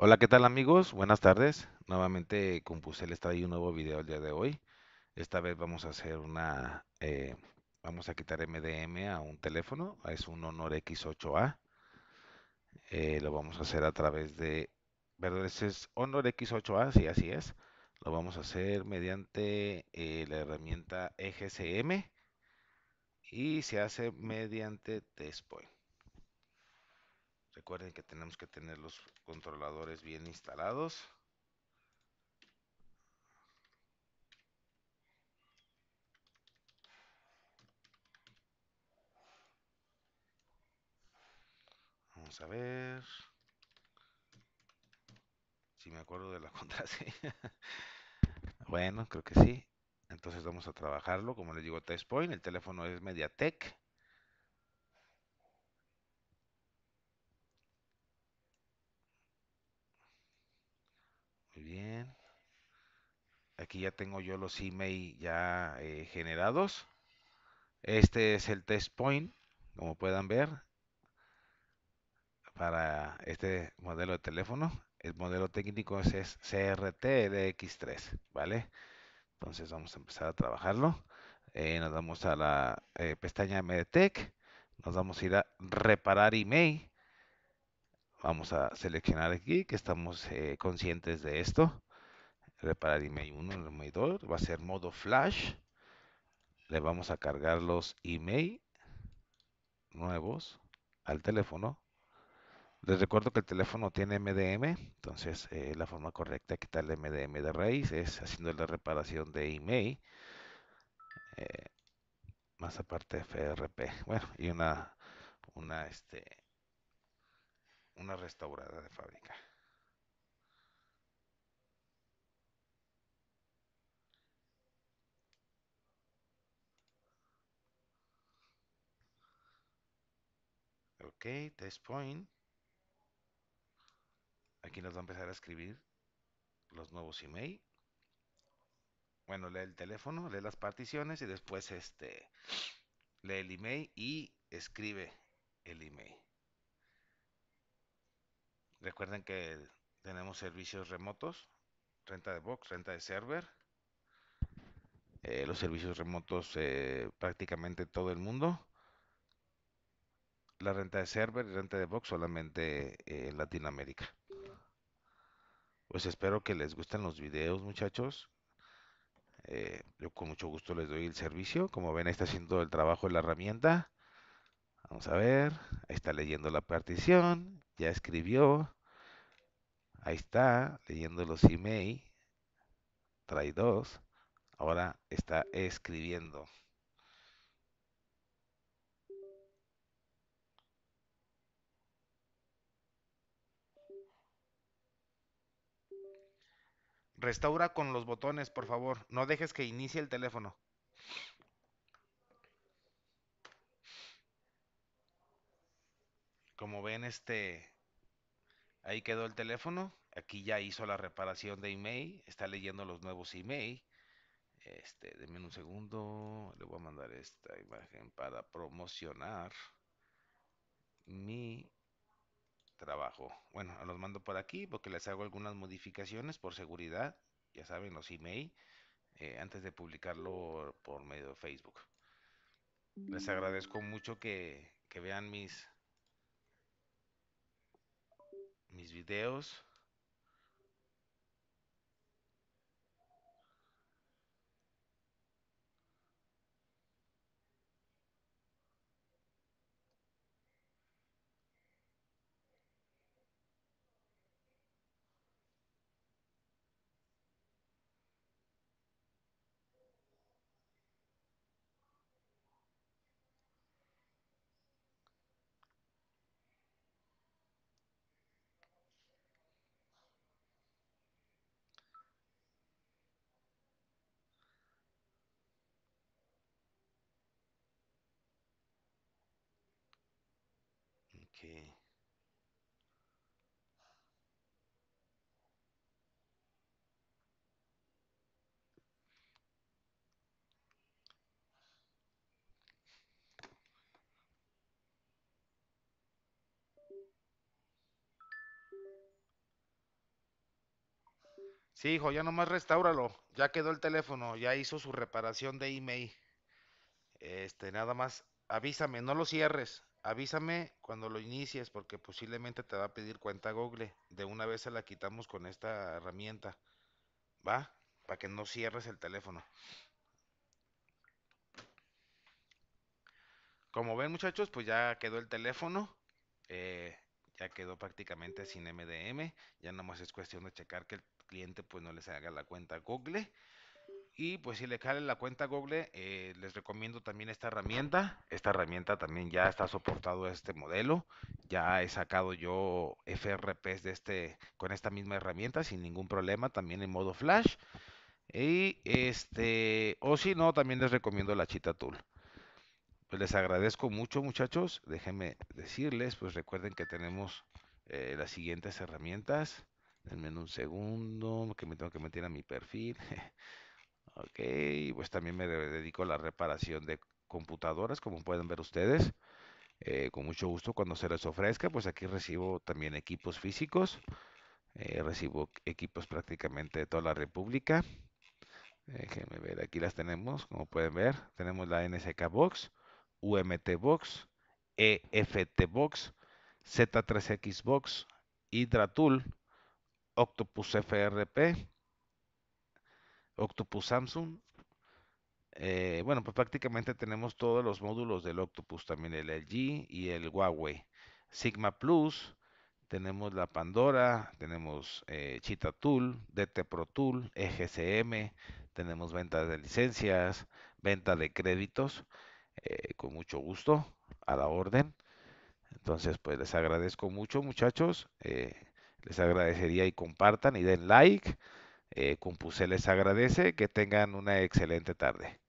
Hola, ¿qué tal amigos? Buenas tardes. Nuevamente compuse está ahí un nuevo video el día de hoy. Esta vez vamos a hacer una, eh, vamos a quitar MDM a un teléfono. Es un Honor X8A. Eh, lo vamos a hacer a través de, verdad es Honor X8A, sí, así es. Lo vamos a hacer mediante eh, la herramienta EGCM y se hace mediante TestPoint. Recuerden que tenemos que tener los controladores bien instalados. Vamos a ver si me acuerdo de la contraseña. bueno, creo que sí. Entonces vamos a trabajarlo, como les digo, Test Point. El teléfono es Mediatek Aquí ya tengo yo los email ya eh, generados. Este es el test point, como puedan ver, para este modelo de teléfono. El modelo técnico es, CRT 3 ¿vale? Entonces vamos a empezar a trabajarlo. Eh, nos vamos a la eh, pestaña MedTech, Nos vamos a ir a reparar email. Vamos a seleccionar aquí que estamos conscientes de esto reparar email 1, el email va a ser modo flash. Le vamos a cargar los email nuevos al teléfono. Les recuerdo que el teléfono tiene MDM, entonces eh, la forma correcta de quitarle MDM de raíz es haciendo la reparación de email, eh, más aparte FRP, bueno, y una, una, este, una restaurada de fábrica. Ok, test point. Aquí nos va a empezar a escribir los nuevos email. Bueno, lee el teléfono, lee las particiones y después este lee el email y escribe el email. Recuerden que tenemos servicios remotos, renta de box, renta de server. Eh, los servicios remotos eh, prácticamente todo el mundo la renta de server y renta de box solamente eh, en Latinoamérica. Pues espero que les gusten los videos, muchachos. Eh, yo con mucho gusto les doy el servicio. Como ven, está haciendo el trabajo de la herramienta. Vamos a ver. Ahí está leyendo la partición. Ya escribió. Ahí está, leyendo los email. Trae dos. Ahora está escribiendo. Restaura con los botones, por favor. No dejes que inicie el teléfono. Como ven, este... Ahí quedó el teléfono. Aquí ya hizo la reparación de email. Está leyendo los nuevos email. Este, denme un segundo. Le voy a mandar esta imagen para promocionar mi trabajo. Bueno, los mando por aquí porque les hago algunas modificaciones por seguridad. Ya saben, los email. Eh, antes de publicarlo por medio de Facebook. Les agradezco mucho que, que vean mis, mis videos. Sí, hijo, ya nomás restáuralo. Ya quedó el teléfono, ya hizo su reparación de email. Este, nada más, avísame, no lo cierres. Avísame cuando lo inicies porque posiblemente te va a pedir cuenta Google. De una vez se la quitamos con esta herramienta. ¿Va? Para que no cierres el teléfono. Como ven muchachos, pues ya quedó el teléfono. Eh, ya quedó prácticamente sin MDM. Ya más es cuestión de checar que el cliente pues no les haga la cuenta Google. Y pues si le cae la cuenta Google, eh, les recomiendo también esta herramienta. Esta herramienta también ya está soportado este modelo. Ya he sacado yo FRPs de este, con esta misma herramienta sin ningún problema, también en modo flash. Y este, o si no, también les recomiendo la Chita Tool. Pues les agradezco mucho, muchachos. Déjenme decirles, pues recuerden que tenemos eh, las siguientes herramientas. Denme un segundo, que me tengo que meter a mi perfil. Ok, pues también me dedico a la reparación de computadoras, como pueden ver ustedes. Eh, con mucho gusto cuando se les ofrezca, pues aquí recibo también equipos físicos. Eh, recibo equipos prácticamente de toda la República. Déjenme ver, aquí las tenemos, como pueden ver. Tenemos la NSK Box, UMT Box, EFT Box, Z3X Box, Hydratool, Octopus FRP, Octopus Samsung. Eh, bueno, pues prácticamente tenemos todos los módulos del Octopus, también el LG y el Huawei. Sigma Plus, tenemos la Pandora, tenemos eh, Chita Tool, DT Pro Tool, EGCM, tenemos ventas de licencias, venta de créditos, eh, con mucho gusto, a la orden. Entonces, pues les agradezco mucho, muchachos. les agradecería y compartan y den like eh, Compuse pues, les agradece que tengan una excelente tarde.